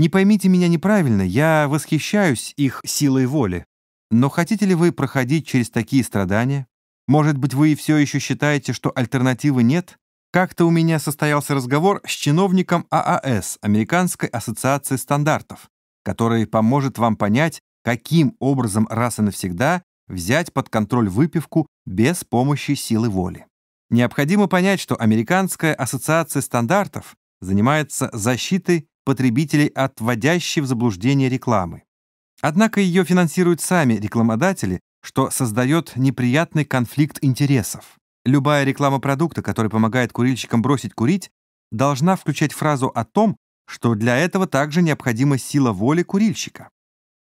Не поймите меня неправильно, я восхищаюсь их силой воли. Но хотите ли вы проходить через такие страдания? Может быть, вы все еще считаете, что альтернативы нет? Как-то у меня состоялся разговор с чиновником ААС, Американской ассоциации стандартов, который поможет вам понять, каким образом раз и навсегда взять под контроль выпивку без помощи силы воли. Необходимо понять, что Американская ассоциация стандартов занимается защитой потребителей от вводящей в заблуждение рекламы. Однако ее финансируют сами рекламодатели, что создает неприятный конфликт интересов. Любая реклама продукта, который помогает курильщикам бросить курить, должна включать фразу о том, что для этого также необходима сила воли курильщика.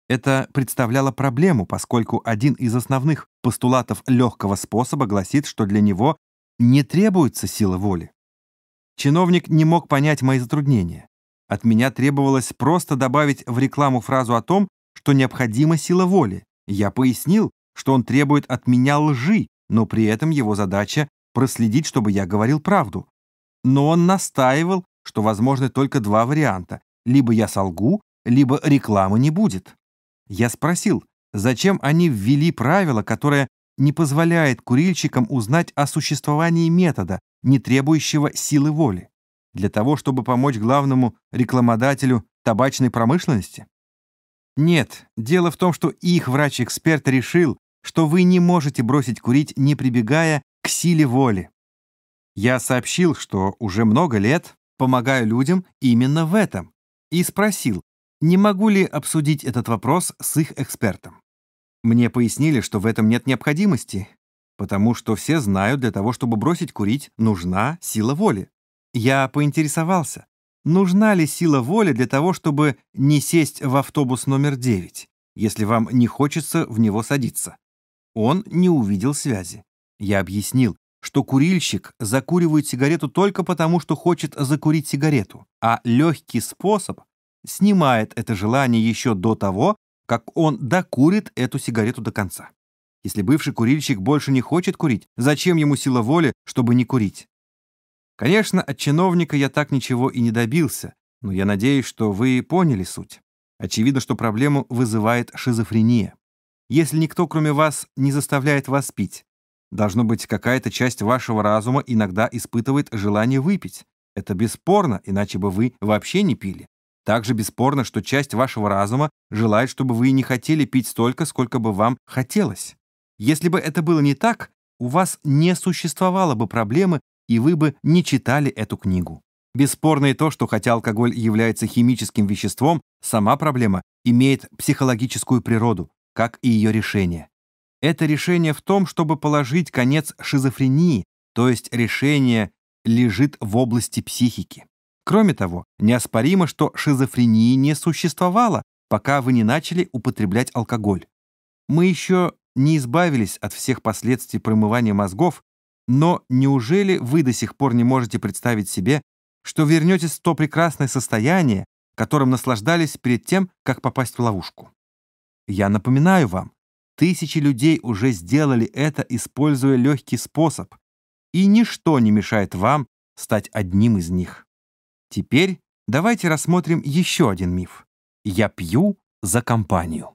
Это представляло проблему, поскольку один из основных постулатов легкого способа гласит, что для него не требуется сила воли. Чиновник не мог понять мои затруднения. От меня требовалось просто добавить в рекламу фразу о том, что необходима сила воли. Я пояснил, что он требует от меня лжи, но при этом его задача проследить, чтобы я говорил правду. Но он настаивал, что возможны только два варианта. Либо я солгу, либо рекламы не будет. Я спросил, зачем они ввели правило, которое не позволяет курильщикам узнать о существовании метода, не требующего силы воли для того, чтобы помочь главному рекламодателю табачной промышленности? Нет, дело в том, что их врач-эксперт решил, что вы не можете бросить курить, не прибегая к силе воли. Я сообщил, что уже много лет помогаю людям именно в этом, и спросил, не могу ли обсудить этот вопрос с их экспертом. Мне пояснили, что в этом нет необходимости, потому что все знают, для того, чтобы бросить курить, нужна сила воли. Я поинтересовался, нужна ли сила воли для того, чтобы не сесть в автобус номер 9, если вам не хочется в него садиться. Он не увидел связи. Я объяснил, что курильщик закуривает сигарету только потому, что хочет закурить сигарету, а легкий способ снимает это желание еще до того, как он докурит эту сигарету до конца. Если бывший курильщик больше не хочет курить, зачем ему сила воли, чтобы не курить? Конечно, от чиновника я так ничего и не добился, но я надеюсь, что вы поняли суть. Очевидно, что проблему вызывает шизофрения. Если никто, кроме вас, не заставляет вас пить, должно быть, какая-то часть вашего разума иногда испытывает желание выпить. Это бесспорно, иначе бы вы вообще не пили. Также бесспорно, что часть вашего разума желает, чтобы вы не хотели пить столько, сколько бы вам хотелось. Если бы это было не так, у вас не существовало бы проблемы и вы бы не читали эту книгу. Бесспорно и то, что хотя алкоголь является химическим веществом, сама проблема имеет психологическую природу, как и ее решение. Это решение в том, чтобы положить конец шизофрении, то есть решение лежит в области психики. Кроме того, неоспоримо, что шизофрении не существовало, пока вы не начали употреблять алкоголь. Мы еще не избавились от всех последствий промывания мозгов, но неужели вы до сих пор не можете представить себе, что вернетесь в то прекрасное состояние, которым наслаждались перед тем, как попасть в ловушку? Я напоминаю вам, тысячи людей уже сделали это, используя легкий способ, и ничто не мешает вам стать одним из них. Теперь давайте рассмотрим еще один миф. Я пью за компанию.